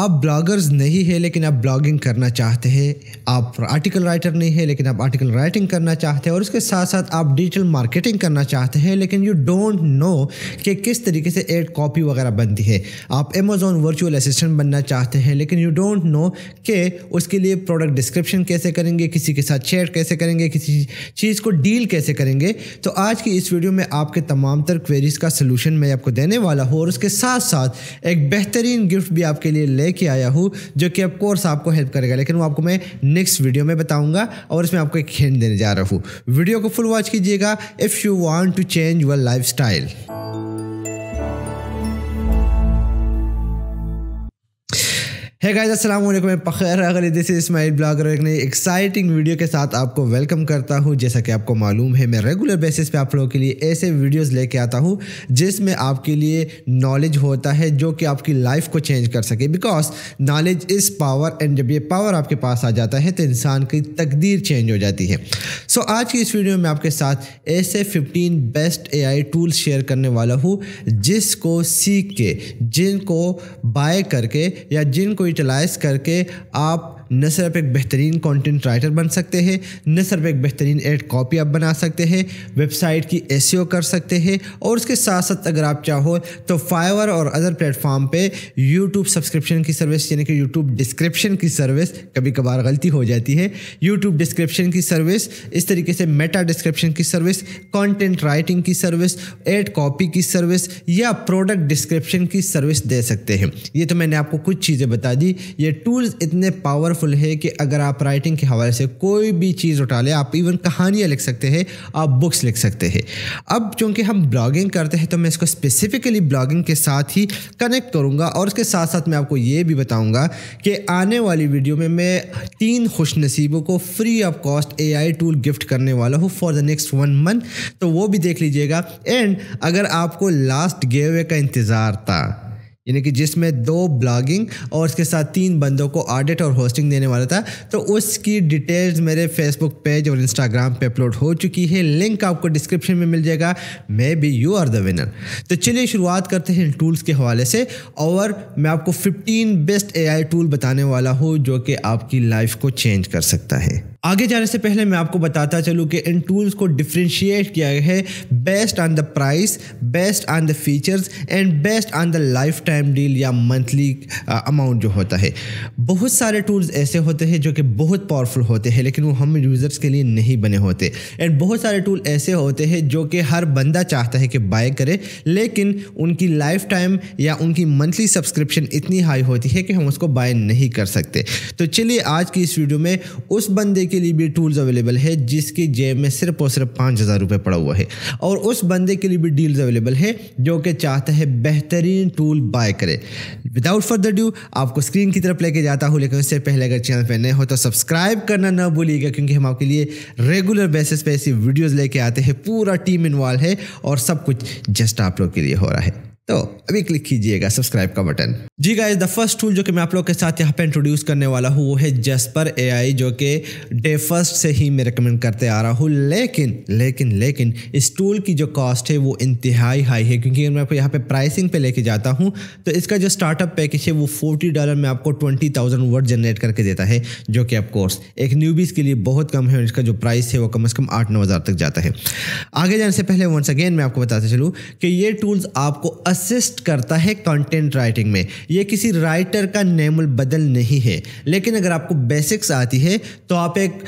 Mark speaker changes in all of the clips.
Speaker 1: आप ब्लॉगर्स नहीं है लेकिन आप ब्लॉगिंग करना चाहते हैं आप आर्टिकल राइटर नहीं है लेकिन आप आर्टिकल राइटिंग करना चाहते हैं और उसके साथ साथ आप डिजिटल मार्केटिंग करना चाहते हैं लेकिन यू डोंट नो कि किस तरीके से एड कॉपी वगैरह बनती है आप अमेजोन वर्चुअल असिस्टेंट बनना चाहते हैं लेकिन यू डोंट नो कि उसके लिए प्रोडक्ट डिस्क्रिप्शन कैसे करेंगे किसी के साथ शेयर कैसे करेंगे किसी चीज़ को डील कैसे करेंगे तो आज की इस वीडियो में आपके तमाम तर क्वेरीज़ का सोल्यूशन मैं आपको देने वाला हूँ और उसके साथ साथ एक बेहतरीन गिफ्ट भी आपके लिए ले लेके आया हूँ जो कि ऑफकोर्स आपको हेल्प करेगा लेकिन वो आपको मैं नेक्स्ट वीडियो में बताऊँगा और इसमें आपको एक हिंट देने जा रहा हूँ वीडियो को फुल वॉच कीजिएगा if you want to change your life style है गाइस अस्सलाम वालेकुम पखर अगर दिस इज माई ब्लॉगर एक नई एक्साइटिंग वीडियो के साथ आपको वेलकम करता हूं जैसा कि आपको मालूम है मैं रेगुलर बेसिस पे आप लोगों के लिए ऐसे वीडियोस लेके आता हूं जिसमें आपके लिए नॉलेज होता है जो कि आपकी लाइफ को चेंज कर सके because knowledge is power and जब ये पावर आपके पास आ जाता है तो इंसान की तकदीर चेंज हो जाती है सो so, आज की इस वीडियो में आपके साथ ऐसे fifteen best A tools share करने वाला हूँ जिसको सीख के जिनको बाय करके या जिनको यूटिलाइज करके आप न सिर्फ एक बेहतरीन कंटेंट राइटर बन सकते हैं न सिर्फ एक बेहतरीन एड कॉपी आप बना सकते हैं वेबसाइट की एस e कर सकते हैं और उसके साथ साथ अगर आप चाहो तो फाइवर और अदर प्लेटफॉर्म पे यूट्यूब सब्सक्रिप्शन की सर्विस यानी कि यूट्यूब डिस्क्रिप्शन की सर्विस कभी कभार गलती हो जाती है यूट्यूब डिस्क्रिप्शन की सर्विस इस तरीके से मेटा डिस्क्रिप्शन की सर्विस कॉन्टेंट राइटिंग की सर्विस एड कॉपी की सर्विस या प्रोडक्ट डिस्क्रिप्शन की सर्विस दे सकते हैं ये तो मैंने आपको कुछ चीज़ें बता दी ये टूल्स इतने पावर पावरफुल है कि अगर आप राइटिंग के हवाले से कोई भी चीज़ उठा लें आप इवन कहानियाँ लिख सकते हैं आप बुक्स लिख सकते हैं अब चूँकि हम ब्लॉगिंग करते हैं तो मैं इसको स्पेसिफिकली ब्लॉगिंग के साथ ही कनेक्ट करूँगा और उसके साथ साथ मैं आपको ये भी बताऊँगा कि आने वाली वीडियो में मैं तीन खुश नसीबों को free of cost A I tool gift करने वाला हूँ for the next one month तो वो भी देख लीजिएगा एंड अगर आपको लास्ट गेवे का इंतज़ार था यानी कि जिसमें दो ब्लॉगिंग और उसके साथ तीन बंदों को ऑडिट और होस्टिंग देने वाला था तो उसकी डिटेल्स मेरे फेसबुक पेज और इंस्टाग्राम पे अपलोड हो चुकी है लिंक आपको डिस्क्रिप्शन में मिल जाएगा maybe you are the winner तो चलिए शुरुआत करते हैं इन टूल्स के हवाले से और मैं आपको 15 बेस्ट एआई टूल बताने वाला हूँ जो कि आपकी लाइफ को चेंज कर सकता है आगे जाने से पहले मैं आपको बताता चलूँ कि इन टूल्स को डिफ्रेंशिएट किया गया है best on the price best on the features and best on the life time deal या मंथली अमाउंट uh, जो होता है बहुत सारे टूल्स ऐसे होते हैं जो कि बहुत पावरफुल होते हैं लेकिन वो हम यूज़र्स के लिए नहीं बने होते एंड बहुत सारे टूल ऐसे होते हैं जो कि हर बंदा चाहता है कि बाय करे लेकिन उनकी लाइफ टाइम या उनकी मंथली सब्सक्रिप्शन इतनी हाई होती है कि हम उसको बाय नहीं कर सकते तो चलिए आज की इस वीडियो में उस बंदे की के लिए भी टूल्स अवेलेबल है जिसकी जेब में सिर्फ और सिर्फ पाँच हज़ार रुपये पड़ा हुआ है और उस बंदे के लिए भी डील्स अवेलेबल है जो कि चाहता है बेहतरीन टूल बाय करे विदाउट फर्दर ड्यू आपको स्क्रीन की तरफ लेके जाता हूँ लेकिन उससे पहले अगर चैनल पर नए हो तो सब्सक्राइब करना ना भूलिएगा क्योंकि हम आपके लिए रेगुलर बेसिस पे ऐसी वीडियोज़ लेके आते हैं पूरा टीम इन्वॉल्व है और सब कुछ जस्ट आप लोग के लिए हो रहा है तो अभी क्लिक कीजिएगा सब्सक्राइब का बटन जी गाइस द फर्स्ट टूल जो कि मैं आप लोग के साथ यहाँ पे इंट्रोड्यूस करने वाला हूँ वो है जस्पर एआई जो कि डे फर्स्ट से ही मैं रिकमेंड करते आ रहा हूँ लेकिन लेकिन लेकिन इस टूल की जो कॉस्ट है वो इंतहाई हाई है क्योंकि अगर मैं आपको यहाँ पे प्राइसिंग पे लेके जाता हूँ तो इसका जो स्टार्टअप पैकेज है वो फोर्टी डॉलर में आपको ट्वेंटी थाउजेंड वर्ड जनरेट करके देता है जो कि ऑफ कोर्स एक न्यूबीज के लिए बहुत कम है और इसका जो प्राइस है वो कम अज़ कम आठ नौ हज़ार तक जाता है आगे जाने से पहले वंस अगेन मैं आपको बताते चलूँ कि ये टूल्स आपको असिस्ट करता है कंटेंट राइटिंग में ये किसी राइटर का नेमुल बदल नहीं है लेकिन अगर आपको बेसिक्स आती है तो आप एक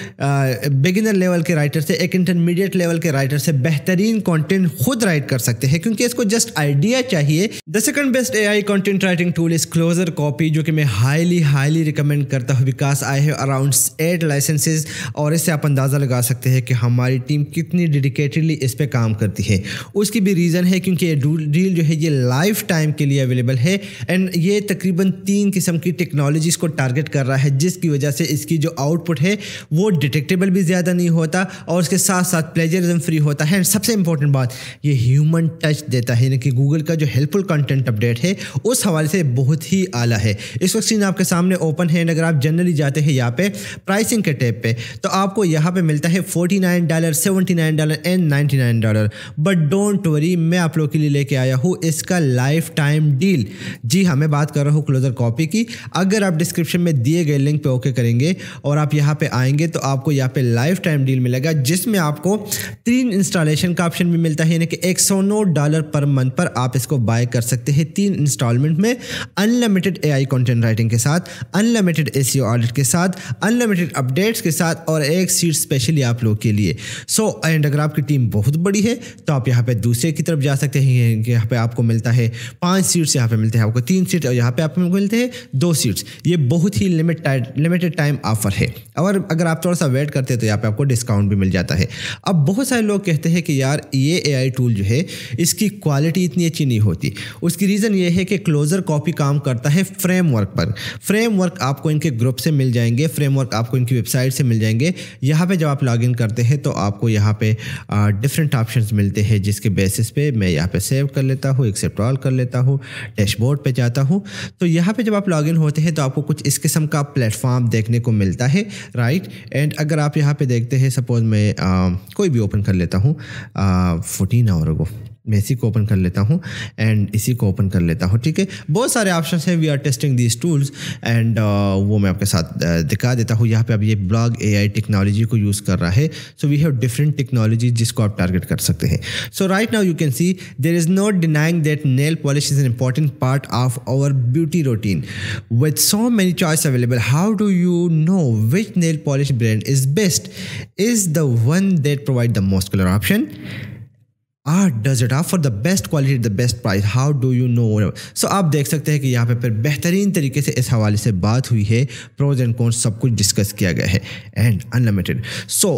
Speaker 1: बिगिनर लेवल के राइटर से एक इंटरमीडिएट लेवल के राइटर से बेहतरीन कंटेंट खुद राइट कर सकते हैं क्योंकि इसको जस्ट आइडिया चाहिए the second best AI content writing tool is Closer Copy जो कि मैं हाईली हाईली रिकमेंड करता हूँ विकास आई है अराउंड एट लाइसेंसेज और इससे आप अंदाज़ा लगा सकते हैं कि हमारी टीम कितनी डेडिकेटेडली इस पर काम करती है उसकी भी रीज़न है क्योंकि ये डील जो है ये लाइफ टाइम के लिए अवेलेबल है एंड ये तकरीबन तीन किस्म की टेक्नोलॉजीज़ को टारगेट कर रहा है जिसकी वजह से इसकी जो आउटपुट है वो डिटेक्टेबल भी ज़्यादा नहीं होता और उसके साथ साथ प्लेजरिज्म फ्री होता है एंड सबसे इंपॉर्टेंट बात ये ह्यूमन टच देता है यानी कि गूगल का जो हेल्पफुल कंटेंट अपडेट है उस हवाले से बहुत ही आला है इस वक्त सीन आपके सामने ओपन है एंड अगर आप जनरली जाते हैं यहाँ पे प्राइसिंग के टेप पे तो आपको यहाँ पे मिलता है forty nine dollar seventy nine dollar and ninety nine dollar but don't worry मैं आप लोग के लिए लेके आया हूँ इस इसका लाइफ टाइम डील जी हाँ मैं बात कर रहा हूँ क्लोजर कॉपी की अगर आप डिस्क्रिप्शन में दिए गए लिंक पे ओके करेंगे और आप यहाँ पे आएंगे तो आपको यहाँ पे लाइफ टाइम डील मिलेगा जिसमें आपको तीन इंस्टॉलेशन का ऑप्शन भी मिलता है यानी कि एक डॉलर पर मंथ पर आप इसको बाय कर सकते हैं तीन इंस्टॉलमेंट में unlimited A I content writing के साथ अनलिमिटेड ए सी ऑडिट के साथ अनलिमिटेड अपडेट्स के साथ और एक सीट स्पेशली आप लोग के लिए सो so, एंड अगर आपकी टीम बहुत बड़ी है तो आप यहाँ पे दूसरे की तरफ जा सकते हैं यहाँ पे आपको मिल मिलता है पाँच सीट्स यहाँ पे मिलते हैं आपको तीन सीट और यहाँ पे आपको मिलते हैं दो सीट्स ये बहुत ही लिमिट लिमिटेड टाइम ऑफर है और अगर आप थोड़ा सा वेट करते हैं तो यहाँ पे आपको डिस्काउंट भी मिल जाता है अब बहुत सारे लोग कहते हैं कि यार ये ए टूल जो है इसकी क्वालिटी इतनी अच्छी नहीं होती उसकी रीज़न ये है कि क्लोज़र कॉपी काम करता है फ्रेमवर्क पर फ्रेमवर्क आपको इनके ग्रुप से मिल जाएंगे फ्रेमवर्क आपको इनकी वेबसाइट से मिल जाएंगे यहाँ पे जब आप लॉगिन करते हैं तो आपको यहाँ पे डिफरेंट ऑप्शंस मिलते हैं जिसके बेसिस पे मैं यहाँ पे सेव कर लेता हूँ एक ऑल कर लेता हूँ डैशबोर्ड पे जाता हूँ तो यहाँ पे जब आप लॉगिन होते हैं तो आपको कुछ इस किस्म का प्लेटफॉर्म देखने को मिलता है राइट एंड अगर आप यहाँ पे देखते हैं सपोज मैं आ, कोई भी ओपन कर लेता हूँ फोटीन आवर को मैं इसी को ओपन कर लेता हूँ एंड इसी को ओपन कर लेता हूँ ठीक है बहुत सारे ऑप्शन हैं we are testing these tools and वो मैं आपके साथ uh, दिखा देता हूँ यहाँ पे अब ये ब्लॉग एआई टेक्नोलॉजी को यूज़ कर रहा है so we have different technology जिसको आप टारगेट कर सकते हैं so right now you can see there is not denying that nail polish is an important part of our beauty routine with so many choice available how do you know which nail polish brand is best is the one that provide the most colour option or does it आप for the best quality the best price how do you know so आप देख सकते हैं कि यहाँ पे फिर बेहतरीन तरीके से इस हवाले से बात हुई है प्रोज एंड कॉन्स सब कुछ डिस्कस किया गया है एंड अनलिमिटेड सो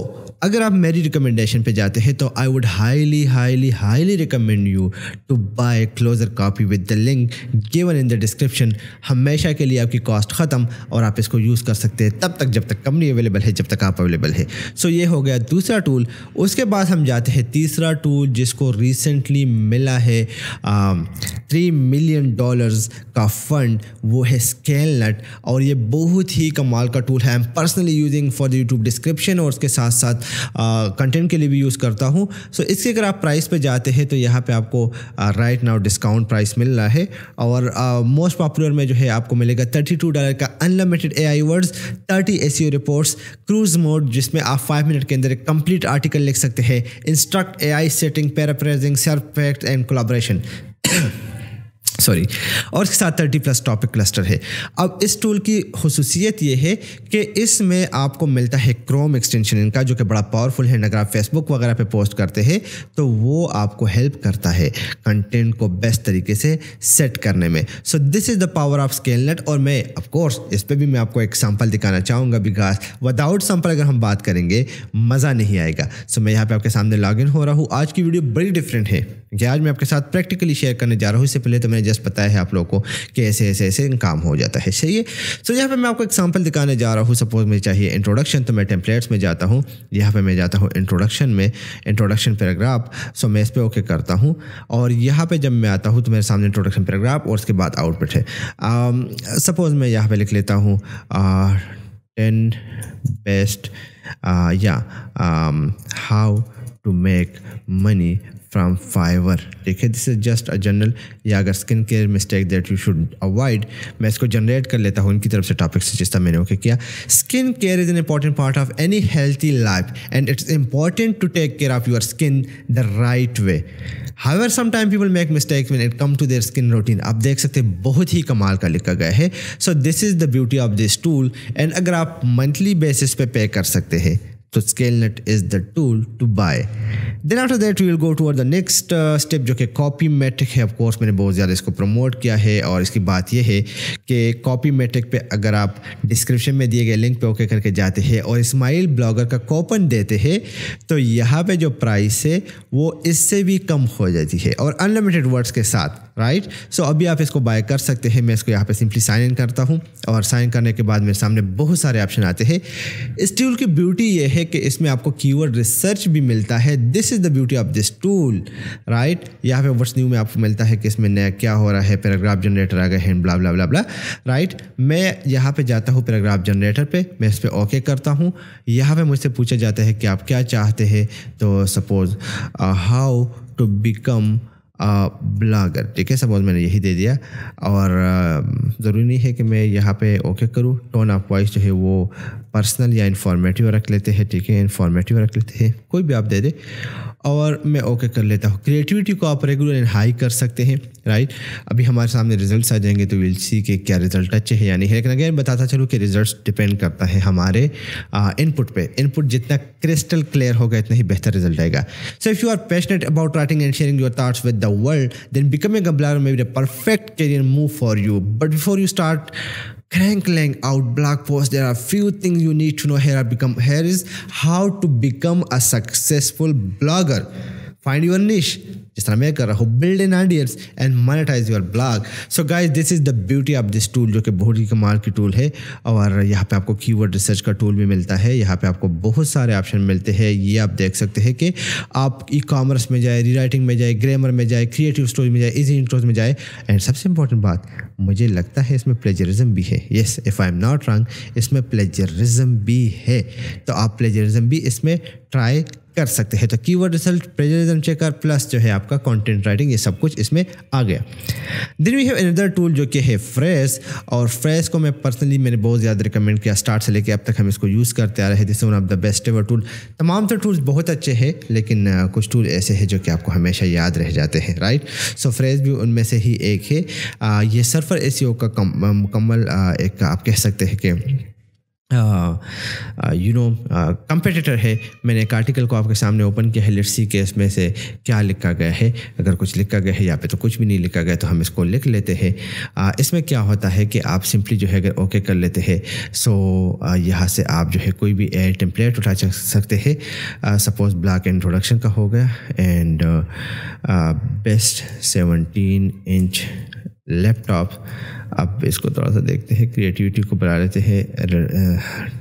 Speaker 1: अगर आप मेरी रिकमेंडेशन पे जाते हैं तो I would highly highly highly recommend you to buy Closer Copy with the link given in the description हमेशा के लिए आपकी कॉस्ट ख़त्म और आप इसको यूज़ कर सकते हैं तब तक जब तक कंपनी अवेलेबल है जब तक आप अवेलेबल है सो so, ये हो गया दूसरा टूल उसके बाद हम जाते हैं तीसरा टूल जिसको को रिसेंटली मिला है थ्री मिलियन डॉलर्स का फंड वो है स्केल नट और ये बहुत ही कमाल का टूल है I am personally using for the YouTube description और उसके साथ साथ कंटेंट uh, के लिए भी यूज़ करता हूँ सो so, इसके अगर आप प्राइस पे जाते हैं तो यहाँ पे आपको राइट नाउ डिस्काउंट प्राइस मिल रहा है और मोस्ट uh, पॉपुलर में जो है आपको मिलेगा थर्टी टू डॉलर का unlimited A I words thirty A C reports cruise mode जिसमें आप फाइव मिनट के अंदर एक कंप्लीट आर्टिकल लिख सकते हैं instruct A I setting paraphrasing, surf facts, and collaboration. Sorry और इसके साथ थर्टी प्लस टॉपिक क्लस्टर है अब इस टूल की खसूसियत ये है कि इसमें आपको मिलता है क्रोम एक्सटेंशन इनका जो कि बड़ा पावरफुल है अगर आप फेसबुक वगैरह पे पोस्ट करते हैं तो वो आपको हेल्प करता है कंटेंट को बेस्ट तरीके से सेट करने में so this is the power of Scalenut और मैं ऑफकोर्स इस पर भी मैं आपको एक सैम्पल दिखाना चाहूँगा बिकॉज विदाउट सैम्पल अगर हम बात करेंगे मज़ा नहीं आएगा सो मैं यहाँ पर आपके सामने लॉग हो रहा हूँ आज की वीडियो बड़ी डिफरेंट है कि आज मैं आपके साथ प्रैक्टिकली शेयर करने जा रहा हूँ इससे पहले तो मैंने जस्ट बताया है आप लोगों को कि ऐसे ऐसे ऐसे काम हो जाता है सही है सो यहाँ पर मैं आपको एग्जाम्पल दिखाने जा रहा हूँ सपोज मुझे चाहिए इंट्रोडक्शन तो मैं टेम्पलेट्स में जाता हूँ यहाँ पर मैं जाता हूँ इंट्रोडक्शन में इंट्रोडक्शन पैराग्राफ सो मैं इस पर ओके करता हूँ और यहाँ पर जब मैं आता हूँ तो मेरे सामने इंट्रोडक्शन पैराग्राफ और उसके बाद आउटपुट है सपोज um, मैं यहाँ पर लिख लेता हूँ टेन बेस्ट या how to make money from Fiverr ठीक है this is just a general या अगर skin care mistake that you should avoid मैं इसको जनरेट कर लेता हूँ उनकी तरफ से टॉपिक से तरह मैंने ओके किया skin care is an important part of any healthy life and it's important to take care of your skin the right way however समाइम people make mistake when it come to their skin routine आप देख सकते हैं बहुत ही कमाल का लिखा गया है so this is the beauty of this tool and अगर आप मंथली बेसिस पे पे कर सकते हैं तो Scalenut is the tool to buy then after that will go toward the next step जो कि कॉपी मेट्रिक है ऑफकोर्स मैंने बहुत ज़्यादा इसको प्रमोट किया है और इसकी बात यह है कि कॉपी मेट्रिक पे अगर आप डिस्क्रिप्शन में दिए गए लिंक पर ओके करके जाते हैं और इस्माइल ब्लॉगर का कॉपन देते हैं तो यहाँ पर जो प्राइस है वो इससे भी कम हो जाती है और अनलिमिटेड वर्ड्स के साथ राइट सो so, अभी आप इसको बाय कर सकते हैं मैं इसको यहाँ पे सिंपली साइन इन करता हूँ और साइन करने के बाद मेरे सामने बहुत सारे ऑप्शन आते हैं इस टूल की ब्यूटी ये है कि इसमें आपको कीवर्ड रिसर्च भी मिलता है this is the beauty of this tool right यहाँ पे वर्ड्स न्यू में आपको मिलता है कि इसमें नया क्या हो रहा है पैराग्राफ जनरेटर आ गए हैं ब्ला ब्ला ब्ला ब्ला राइट मैं यहाँ पे जाता हूँ पैराग्राफ जनरेटर पे मैं इस पर ओके करता हूँ यहाँ पे मुझसे पूछा जाता है कि आप क्या चाहते हैं तो suppose how to become blogger ठीक है सपोज मैंने यही दे दिया और um, ज़रूरी नहीं है कि मैं यहाँ पे ओके करूँ टोन ऑफ वॉइस जो है वो पर्सनल या इन्फॉर्मेटिव रख लेते हैं ठीक है इन्फॉर्मेटिव रख लेते हैं कोई भी आप दे दे और मैं ओके कर लेता हूँ क्रिएटिविटी को आप रेगुलर एंड हाई कर सकते हैं राइट अभी हमारे सामने रिजल्ट्स आ जाएंगे तो विल सी के क्या रिजल्ट अच्छे हैं या नहीं है लेकिन अगेन बताता चलो कि रिजल्ट्स डिपेंड करता है हमारे इनपुट पे इनपुट जितना क्रिस्टल क्लियर होगा इतना ही बेहतर रिजल्ट आएगा so if you are passionate about writing and sharing your thoughts with the world then becoming a ब्लर may be the perfect career move for you but before you start crankling out blog posts there are few things you need to know here become here is how to become a successful blogger find your niche जिस तरह मैं कर रहा हूँ building audience and monetize your blog so guys this is the beauty of this tool जो कि बहुत ही कमाल की टूल है और यहाँ पे आपको कीवर्ड रिसर्च का टूल भी मिलता है यहाँ पे आपको बहुत सारे ऑप्शन मिलते हैं ये आप देख सकते हैं कि आप ई कॉमर्स में जाए रीराइटिंग में जाए ग्रामर में जाए क्रिएटिव स्टोरी में जाए इजी इंट्रोज में जाए एंड सबसे इंपॉर्टेंट बात मुझे लगता है इसमें प्लेजरिज्म भी है yes if I am not wrong इसमें प्लेजरिज्म भी है तो आप प्लेजरिज्म भी इसमें ट्राई कर सकते हैं तो keyword result plagiarism checker plus जो है आपका कंटेंट राइटिंग ये सब कुछ इसमें आ गया then we have another tool जो कि है फ्रेस और फ्रेस को मैं पर्सनली मैंने बहुत ज़्यादा रिकमेंड किया स्टार्ट से लेकर अब तक हम इसको यूज़ करते आ रहे this one of the best ever tool तमाम तो टूल्स बहुत अच्छे हैं लेकिन कुछ टूल ऐसे हैं जो कि आपको हमेशा याद रह जाते हैं राइट सो फ्रेस भी उनमें से ही एक है ये सर्फर ए e का मुकम्मल एक आप कह सकते हैं कि यू नो कंपटीटर है मैंने एक आर्टिकल को आपके सामने ओपन किया है लिट्सी के केस में से क्या लिखा गया है अगर कुछ लिखा गया है यहाँ पे तो कुछ भी नहीं लिखा गया तो हम इसको लिख लेते हैं uh, इसमें क्या होता है कि आप सिंपली जो है अगर ओके okay कर लेते हैं सो so, uh, यहाँ से आप जो है कोई भी एयर टेम्पलेट उठा सकते हैं सपोज ब्लैक इंट्रोडक्शन का हो गया and best seventeen inch laptop अब इसको थोड़ा सा देखते हैं क्रिएटिविटी को बना लेते हैं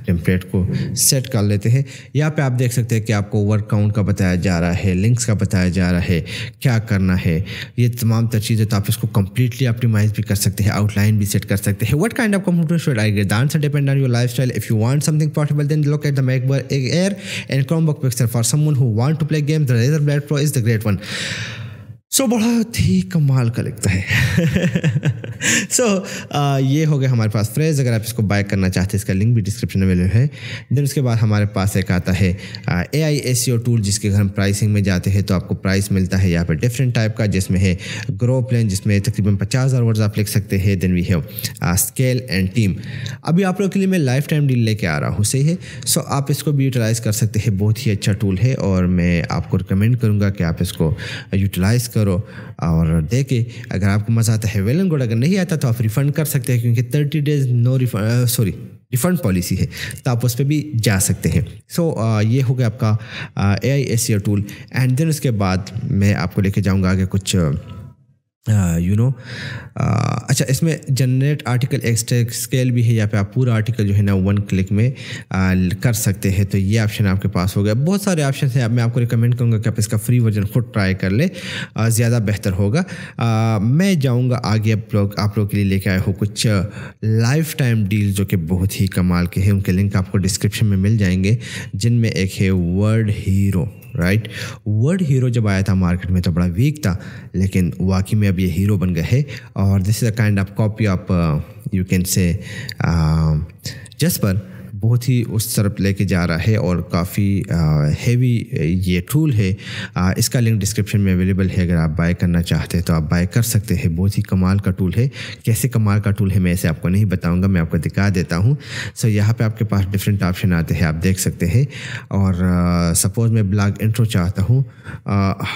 Speaker 1: टेम्पलेट को सेट कर लेते हैं यहाँ पे आप देख सकते हैं कि आपको वर्क काउंट का बताया जा रहा है लिंक्स का बताया जा रहा है क्या करना है ये तमाम तर चीज़ें तो आप इसको कम्प्लीटली ऑप्टिमाइज भी कर सकते हैं आउटलाइन भी सेट कर सकते हैं what kind of computer should I get answer depend on your life style if you want something possible then look at the Mac air and book Pixar for someone who want to play game the Razer Blade Pro is the great one so so, बहुत ही कमाल का लिखता है सो so, ये हो गया हमारे पास phrase अगर आप इसको बाय करना चाहते हैं इसका लिंक भी डिस्क्रिप्शन में अवेलेबल है देन उसके बाद हमारे पास एक आता है ए आई एस टूल जिसके अगर हम प्राइसिंग में जाते हैं तो आपको प्राइस मिलता है यहाँ पर डिफरेंट टाइप का जिसमें है ग्रो प्लान जिसमें तकरीबन पचास हज़ार वर्ड्स आप लिख सकते हैं then we have scale and team अभी आप लोग के लिए मैं लाइफ टाइम डील लेके आ रहा हूँ सही है सो so, आप इसको भी यूटिलाइज़ कर सकते हैं बहुत ही अच्छा टूल है और मैं आपको रिकमेंड करूँगा कि आप इसको यूटिलाइज़ कर करो और देखे अगर आपको मज़ा आता है वेलन गोड अगर नहीं आता तो आप रिफ़ंड कर सकते हैं क्योंकि thirty days no refund sorry refund policy है तो आप उस पर भी जा सकते हैं सो so, ये हो गया आपका A I S tool and then उसके बाद मैं आपको लेके जाऊँगा आगे कुछ यू नो अच्छा इसमें जनरेट आर्टिकल एक्सटेक स्केल भी है यहाँ पे आप पूरा आर्टिकल जो है ना वन क्लिक में आ, कर सकते हैं तो ये ऑप्शन आपके पास हो गया बहुत सारे ऑप्शन हैं अब मैं आपको रिकमेंड करूँगा कि आप इसका फ्री वर्जन खुद ट्राई कर ले ज़्यादा बेहतर होगा आ, मैं जाऊँगा आगे आप लोग आप लोग के लिए लेके आए हो कुछ लाइफ टाइम डील जो कि बहुत ही कमाल के हैं उनके लिंक आपको डिस्क्रिप्शन में मिल जाएंगे जिनमें एक है world hero right world hero जब आया था मार्केट में तो बड़ा वीक था लेकिन वाकई में अब ये हीरो बन गए हैं और this is a kind of copy of you can say Jasper बहुत ही उस तरफ लेके जा रहा है और काफ़ी हैवी ये टूल है आ, इसका लिंक डिस्क्रिप्शन में अवेलेबल है अगर आप बाय करना चाहते हैं तो आप बाय कर सकते हैं बहुत ही कमाल का टूल है कैसे कमाल का टूल है मैं ऐसे आपको नहीं बताऊँगा मैं आपको दिखा देता हूँ सो यहाँ पर आपके पास डिफरेंट ऑप्शन आते हैं आप देख सकते हैं और सपोज़ मैं ब्लॉग इंट्रो चाहता हूँ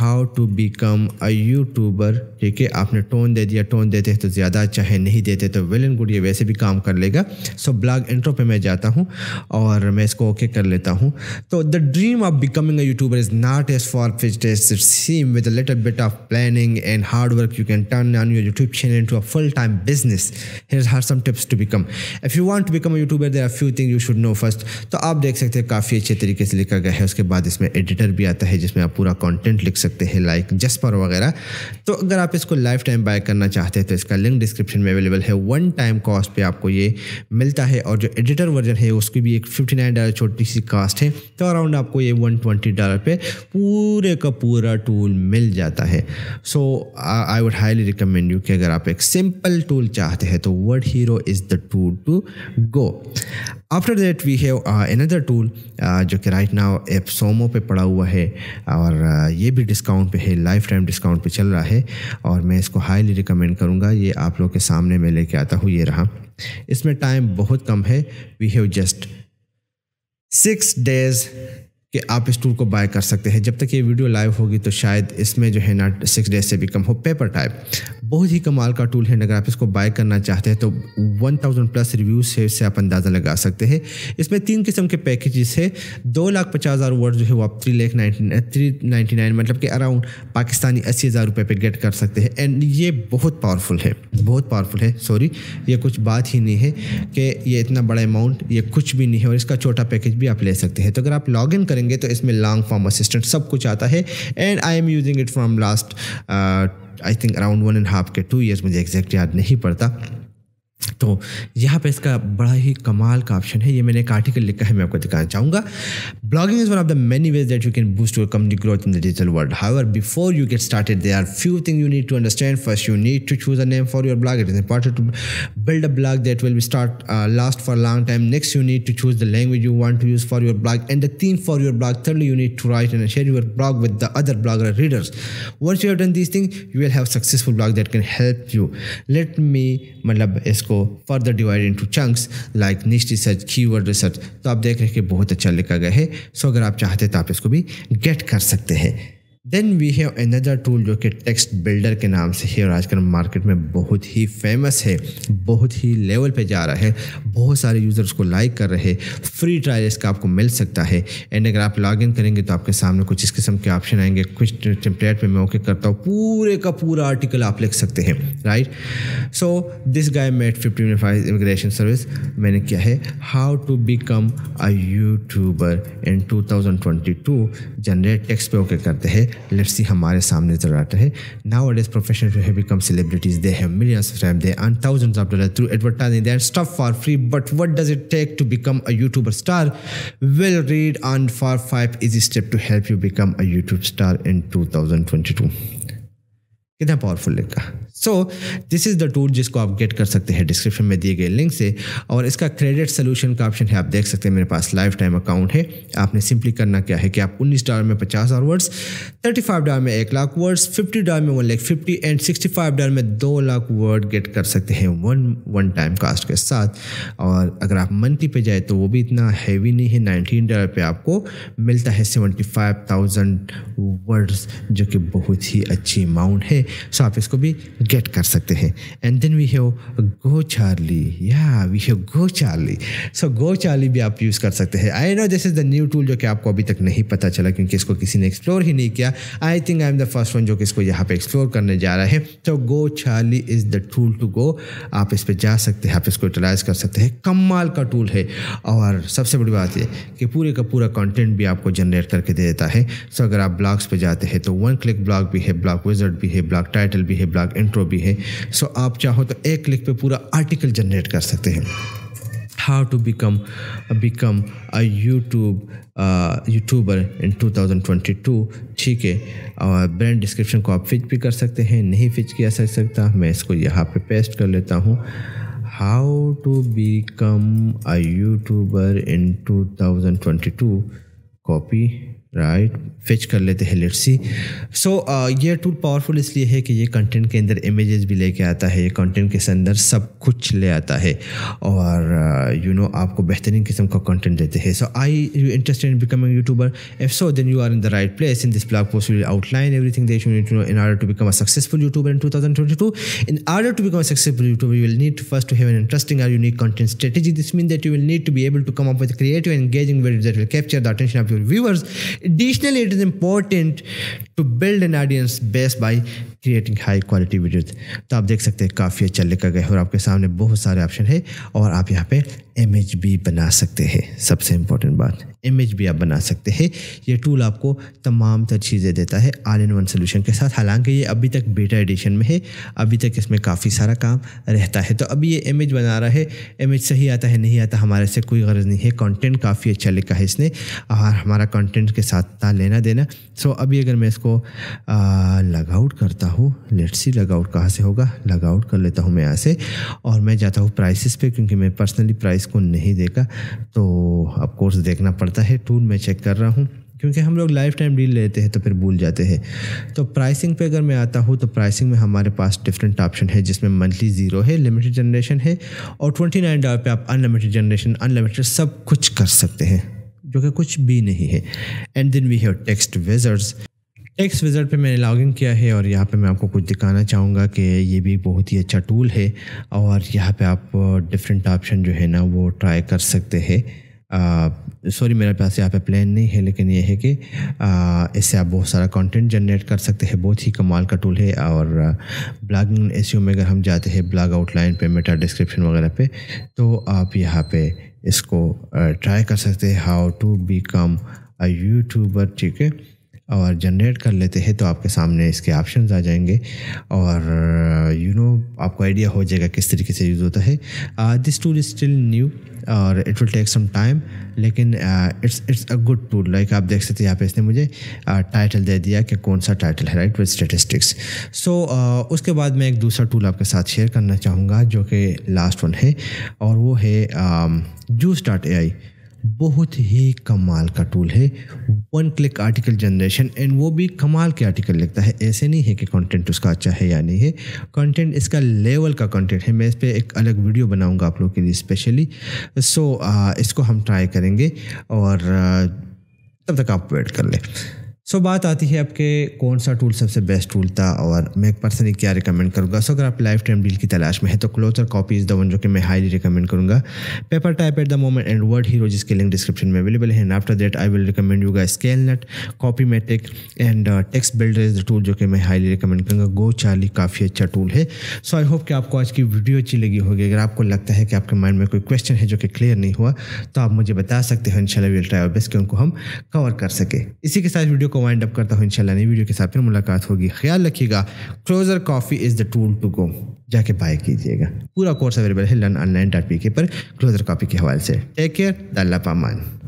Speaker 1: how to become a YouTuber ठीक है आपने टोन दे दिया टोन देते हैं तो ज़्यादा अच्छा नहीं देते तो वेल एंड गुड ये वैसे भी काम कर लेगा सो ब्लॉग इंट्रो पर मैं जाता हूँ और मैं इसको ओके कर लेता हूँ तो the dream of becoming a YouTuber is not as for fit as seem with little bit of planning and hard work you can turn on your YouTube channel to a full time business here are some tips to become if you want to become a YouTuber there few thing you should know first तो आप देख सकते हैं काफ़ी अच्छे तरीके से लिखा गया है उसके बाद इसमें एडिटर भी आता है जिसमें आप पूरा कॉन्टेंट लिख सकते हैं लाइक जस्पर वगैरह तो अगर आप इसको लाइफ टाइम बाय करना चाहते हैं तो इसका लिंक डिस्क्रिप्शन में अवेलेबल है वन टाइम कॉस्ट पे आपको ये मिलता है और जो एडिटर वर्जन है वो उसकी भी एक फिफ्टी नाइन डॉलर छोटी सी कास्ट है तो अराउंड आपको ये वन ट्वेंटी डॉलर पे पूरे का पूरा टूल मिल जाता है so I would highly recommend you कि अगर आप एक सिंपल टूल चाहते हैं तो WordHero is the tool to go after that we have another tool जो कि राइट नाउ एप सोमो पे पड़ा हुआ है और uh, ये भी डिस्काउंट पे है लाइफ टाइम डिस्काउंट पे चल रहा है और मैं इसको हाईली रिकमेंड करूँगा ये आप लोग के सामने मैं लेके आता हूँ ये रहा इसमें टाइम बहुत कम है we have just six days कि आप इस टूल को बाय कर सकते हैं जब तक ये वीडियो लाइव होगी तो शायद इसमें जो है ना सिक्स डेज से भी कम हो पेपर टाइप बहुत ही कमाल का टूल है अगर आप इसको बाय करना चाहते हैं तो 1000 प्लस रिव्यू से इससे आप अंदाज़ा लगा सकते हैं इसमें तीन किस्म के पैकेजेस है दो लाख पचास हज़ार वर्ड जो है वो आप थ्री लेख नाइन थ्री नाइन्टी नाइन मतलब कि अराउंड पाकिस्तानी अस्सी हज़ार रुपये पर गेट कर सकते हैं एंड ये बहुत पावरफुल है बहुत पावरफुल है सॉरी ये कुछ बात ही नहीं है कि ये इतना बड़ा अमाउंट ये कुछ भी नहीं है और इसका छोटा पैकेज भी आप ले सकते हैं तो अगर आप लॉग इन करेंगे तो इसमें लॉन्ग फॉर्म असिस्टेंट सब कुछ आता है and I am using it from last I think around one and half के टू ईयर्स मुझे एग्जैक्ट याद नहीं पड़ता तो यहाँ पे इसका बड़ा ही कमाल का ऑप्शन है ये मैंने एक आर्टिकल लिखा है मैं आपको दिखाना चाहूँगा blogging is one of the many ways that you can boost your company growth in the digital world are before you get started they are few thing you need to understand first you need to choose a name for your blog it is important to build a blog that will start last for long time next you need to choose the language you want to use for your blog and the theme for your blog thirdly you need to write and share your blog with the other blogger readers once you have done this thing you will have successful blog that can help you let me मतलब इसको को further divide into chunks like niche research keyword research तो आप देख रहे हैं कि बहुत अच्छा लिखा गया है सो अगर आप चाहते तो आप इसको भी गेट कर सकते हैं then we have another tool जो कि टेक्स्ट बिल्डर के नाम से है और आजकल मार्केट में बहुत ही फेमस है बहुत ही लेवल पे जा रहा है बहुत सारे यूज़र्स को लाइक कर रहे हैं फ्री ट्रायल इसका आपको मिल सकता है एंड अगर आप लॉग इन करेंगे तो आपके सामने कुछ इस किस्म के ऑप्शन आएंगे कुछ टेम्पलेट पर मैं ओके करता हूँ पूरे का पूरा आर्टिकल आप लिख सकते हैं right so this guy met fifty five immigration service मैंने किया है how to become a YouTuber in two thousand twenty two generate text पे ओके करते हैं लेट्स सी हमारे सामने जरूर आता है now it is professional to है become celebrities they have millions of fame they earn thousands of dollar through advertising their stuff for free but what does it take to become a YouTuber star will read on for five easy step to help you become a YouTube star in two कितना powerful लिखा so this is the tool जिसको आप gate कर सकते हैं description में दिए गए लिंक से और इसका क्रेडिट सोल्यूशन का ऑप्शन है आप देख सकते हैं मेरे पास लाइफ टाइम अकाउंट है आपने सिंपली करना क्या है कि आप उन्नीस डॉलर में पचास हज़ार वर्ड्स थर्टी फाइव डॉलर में एक लाख वर्ड्स फिफ्टी डॉलर में one lakh fifty and sixty five dollar में दो लाख वर्ड गेट कर सकते हैं वन वन टाइम कास्ट के साथ और अगर आप मंथली पे जाए तो वो भी इतना हैवी नहीं है नाइनटीन डॉलर पर आपको मिलता है सेवेंटी फाइव थाउजेंड वर्ड्स जो कि बहुत ही अच्छी अमाउंट है सो आप इसको भी गेट कर सकते हैं and then we have Go Charlie या we have Go Charlie so Go Charlie भी आप यूज़ कर सकते हैं I know this is the new tool जो कि आपको अभी तक नहीं पता चला क्योंकि इसको किसी ने एक्सप्लोर ही नहीं किया I think I am the first one जो कि इसको यहाँ पे एक्सप्लोर करने जा रहा है तो go Charlie is the tool to go आप इस पर जा सकते हैं आप इसको यूटिलाइज कर सकते हैं कमाल का टूल है और सबसे बड़ी बात ये कि पूरे का पूरा कंटेंट भी आपको जनरेट करके दे देता है सो अगर आप ब्लॉग्स पर जाते हैं तो वन क्लिक ब्लॉग भी है ब्लॉग विजर्ट भी है ब्लॉग टाइटल भी है ब्लॉग इंट्रो वीडियो भी है सो आप चाहो तो एक क्लिक पे पूरा आर्टिकल जनरेट कर सकते हैं how to become become a YouTube YouTuber in 2022 ठीक है और ब्रांड डिस्क्रिप्शन को आप फिच भी कर सकते हैं नहीं फिच किया जा सकता मैं इसको यहाँ पे पेस्ट कर लेता हूँ how to become a YouTuber in 2022 copy right फिच कर लेते हैं लेट सी सो ये टूल पावरफुल इसलिए है कि ये कंटेंट के अंदर इमेजेस भी लेके आता है ये कंटेंट के अंदर सब कुछ ले आता है और यू नो आपको बेहतरीन किस्म का कंटेंट देते हैं so I you interest in becoming YouTuber if so then you are in the right place in this blog post outline everything they you in order to become a successful YouTuber in two thousand twenty two in order to become a successful YouTuber you will need first to have an interesting or unique content strategy this mean that you will need to be able to come up with creative engaging that will capture the attention of your viewers Additionally, it is important to build an audience based by creating high quality videos. तो आप देख सकते हैं काफ़ी अच्छा लिखा गया है और आपके सामने बहुत सारे ऑप्शन है और आप यहाँ पे एम बना सकते हैं सबसे इम्पोर्टेंट बात एम आप बना सकते हैं ये टूल आपको तमाम तर चीज़ें देता है आल इन वन सोल्यूशन के साथ हालांकि ये अभी तक बेटा एडिशन में है अभी तक इसमें काफ़ी सारा काम रहता है तो अभी ये एम बना रहा है एम सही आता है नहीं आता हमारे से कोई गर्ज़ नहीं है कॉन्टेंट काफ़ी अच्छा लिखा है इसने और हमारा कॉन्टेंट के साथ था लेना देना सो अभी अगर मैं इसको लग आउट करता हूँ लेट सी लग आउट कहाँ से होगा लग आउट कर लेता हूँ मैं यहाँ से और मैं जाता हूँ प्राइसिस पर क्योंकि मैं पर्सनली प्राइस को नहीं देखा तो अफकोर्स देखना पड़ता है टून मैं चेक कर रहा हूँ क्योंकि हम लोग लाइफ टाइम डील लेते हैं तो फिर भूल जाते हैं तो प्राइसिंग पे अगर मैं आता हूँ तो प्राइसिंग में हमारे पास डिफरेंट ऑप्शन है जिसमें मंथली ज़ीरो है लिमिटेड जनरेशन है और ट्वेंटी नाइन डॉलर पर आप अनलिमिटेड जनरेशन अनलिमिटेड सब कुछ कर सकते हैं जो कि कुछ भी नहीं है and then we have text wizards text wizard पे मैंने लॉगिन किया है और यहाँ पे मैं आपको कुछ दिखाना चाहूँगा कि ये भी बहुत ही अच्छा टूल है और यहाँ पे आप डिफरेंट ऑप्शन जो है ना वो ट्राई कर सकते हैं सॉरी मेरे पास यहाँ पे प्लान नहीं है लेकिन ये है कि इससे आप बहुत सारा कंटेंट जनरेट कर सकते हैं बहुत ही कमाल का टूल है और ब्लॉगिंग एस e में अगर हम जाते हैं ब्लॉग आउटलाइन पे मेटा डिस्क्रिप्शन वगैरह पे तो आप यहाँ पे इसको ट्राई कर सकते हैं how to become a YouTuber ठीक है और जनरेट कर लेते हैं तो आपके सामने इसके ऑप्शंस आ जाएंगे और यू you नो know, आपको आइडिया हो जाएगा किस तरीके से यूज़ होता है this tool is still new और it will take some time लेकिन it's it's a good tool like आप देख सकते हैं यहाँ पे इसने मुझे टाइटल uh, दे दिया कि कौन सा टाइटल है राइट विद स्टेटिस्टिक्स सो उसके बाद मैं एक दूसरा टूल आपके साथ शेयर करना चाहूँगा जो कि लास्ट वन है और वो है जूस डॉट ए आई बहुत ही कमाल का टूल है one click article generation and वो भी कमाल के आर्टिकल लिखता है ऐसे नहीं है कि कंटेंट उसका अच्छा है या नहीं है कंटेंट इसका लेवल का कंटेंट है मैं इस पर एक अलग वीडियो बनाऊंगा आप लोगों के लिए स्पेशली सो so, इसको हम ट्राई करेंगे और तब तक आप वेट कर लें सो so, बात आती है आपके कौन सा टूल सबसे बेस्ट टूल था और मैं एक पर्सनली क्या रिकमेंड करूँगा सो so, अगर आप लाइफ टाइम डील की तलाश में है तो closer copy is the one जो कि मैं हाईली रिकमेंड करूँगा paper type at the moment and word hero जिसके लिंक डिस्क्रिप्शन में अवेलेबल है and after that I will recommend you गा Scalenut Copymatic and text builder is the tool जो कि मैं हाईली रिकमेंड करूँगा गो Charlie काफ़ी अच्छा टूल है सो आई होप कि आपको आज की वीडियो अच्छी लगी होगी अगर आपको लगता है कि आपके माइंड में कोई क्वेश्चन है जो कि क्लियर नहीं हुआ तो आप मुझे बता सकते हो इन शाला विल ट्राई और बेस्ट कि उनको हम कवर कर सके इसी के साथ वीडियो को वाइंड अप करता हूँ इंशाल्लाह नई वीडियो के साथ फिर मुलाकात होगी ख्याल रखिएगा closer copy is the tool to go जाके बाय कीजिएगा पूरा कोर्स अवेलेबल है learn online dot P K पर क्लोजर कॉपी के हवाले से टेक केयर अल्लाह पामान